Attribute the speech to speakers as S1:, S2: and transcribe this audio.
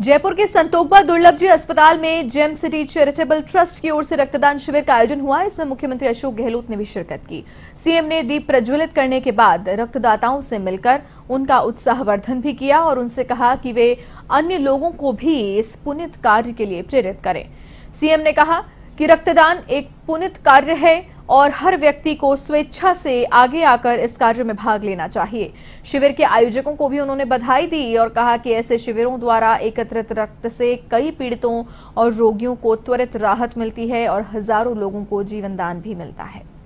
S1: जयपुर के संतोखबा दुर्लभ जी अस्पताल में जेम सिटी चैरिटेबल ट्रस्ट की ओर से रक्तदान शिविर का आयोजन हुआ इसमें मुख्यमंत्री अशोक गहलोत ने भी शिरकत की सीएम ने दीप प्रज्वलित करने के बाद रक्तदाताओं से मिलकर उनका उत्साहवर्धन भी किया और उनसे कहा कि वे अन्य लोगों को भी इस पुनित कार्य के लिए प्रेरित करें सीएम ने कहा कि रक्तदान एक पुनित कार्य है और हर व्यक्ति को स्वेच्छा से आगे आकर इस कार्य में भाग लेना चाहिए शिविर के आयोजकों को भी उन्होंने बधाई दी और कहा कि ऐसे शिविरों द्वारा एकत्रित रक्त से कई पीड़ितों और रोगियों को त्वरित राहत मिलती है और हजारों लोगों को जीवनदान भी मिलता है